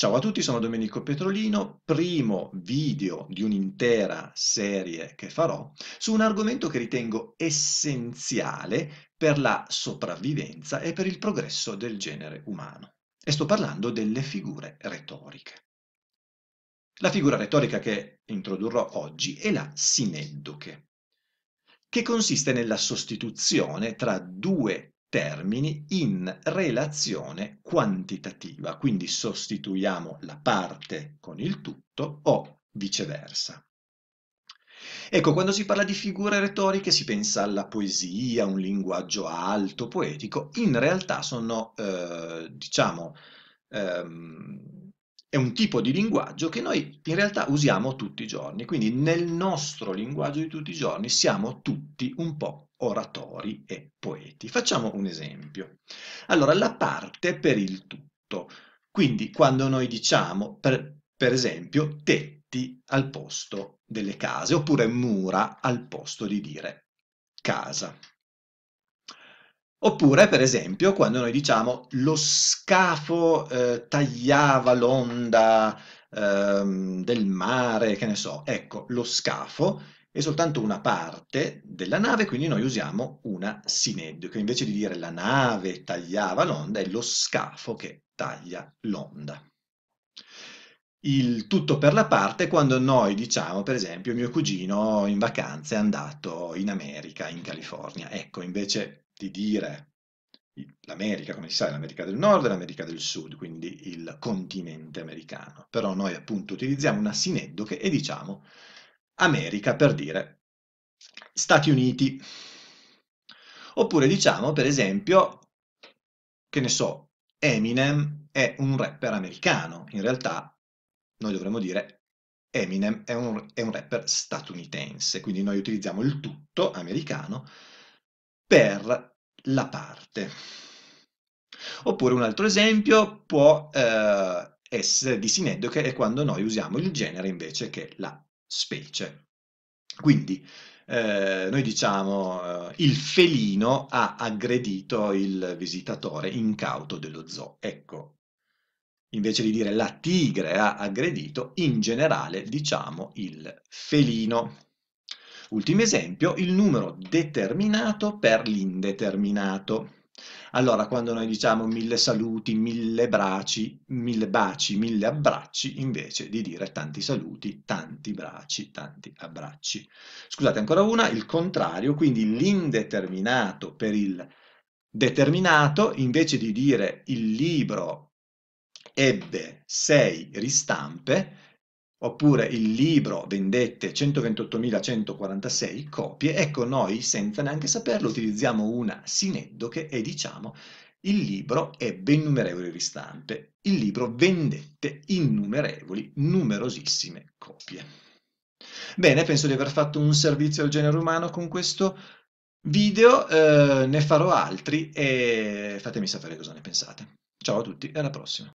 Ciao a tutti, sono Domenico Petrolino, primo video di un'intera serie che farò su un argomento che ritengo essenziale per la sopravvivenza e per il progresso del genere umano. E sto parlando delle figure retoriche. La figura retorica che introdurrò oggi è la sineddoche, che consiste nella sostituzione tra due termini in relazione quantitativa, quindi sostituiamo la parte con il tutto o viceversa. Ecco, quando si parla di figure retoriche si pensa alla poesia, un linguaggio alto, poetico, in realtà sono, eh, diciamo, ehm, è un tipo di linguaggio che noi in realtà usiamo tutti i giorni, quindi nel nostro linguaggio di tutti i giorni siamo tutti un po' oratori e poeti. Facciamo un esempio. Allora, la parte per il tutto. Quindi quando noi diciamo, per, per esempio, tetti al posto delle case, oppure mura al posto di dire casa. Oppure, per esempio, quando noi diciamo lo scafo eh, tagliava l'onda ehm, del mare, che ne so, ecco, lo scafo è soltanto una parte della nave, quindi noi usiamo una sineddoche. Invece di dire la nave tagliava l'onda, è lo scafo che taglia l'onda il tutto per la parte quando noi diciamo, per esempio, mio cugino in vacanza è andato in America, in California. Ecco, invece di dire l'America, come si sa, è l'America del Nord e l'America del Sud, quindi il continente americano. Però noi appunto utilizziamo una sineddoche e diciamo America per dire Stati Uniti. Oppure diciamo, per esempio, che ne so, Eminem è un rapper americano, in realtà noi dovremmo dire Eminem è un, è un rapper statunitense, quindi noi utilizziamo il tutto americano per la parte. Oppure un altro esempio può eh, essere di che è quando noi usiamo il genere invece che la specie. Quindi eh, noi diciamo eh, il felino ha aggredito il visitatore incauto dello zoo. Ecco, invece di dire la tigre ha aggredito, in generale diciamo il felino. Ultimo esempio, il numero determinato per l'indeterminato. Allora, quando noi diciamo mille saluti, mille braci, mille baci, mille abbracci, invece di dire tanti saluti, tanti braci, tanti abbracci. Scusate, ancora una, il contrario, quindi l'indeterminato per il determinato, invece di dire il libro ebbe sei ristampe, oppure il libro vendette 128.146 copie, ecco noi senza neanche saperlo utilizziamo una sineddoche e diciamo il libro ebbe innumerevoli ristampe, il libro vendette innumerevoli, numerosissime copie. Bene, penso di aver fatto un servizio al genere umano con questo video, eh, ne farò altri e fatemi sapere cosa ne pensate. Ciao a tutti e alla prossima.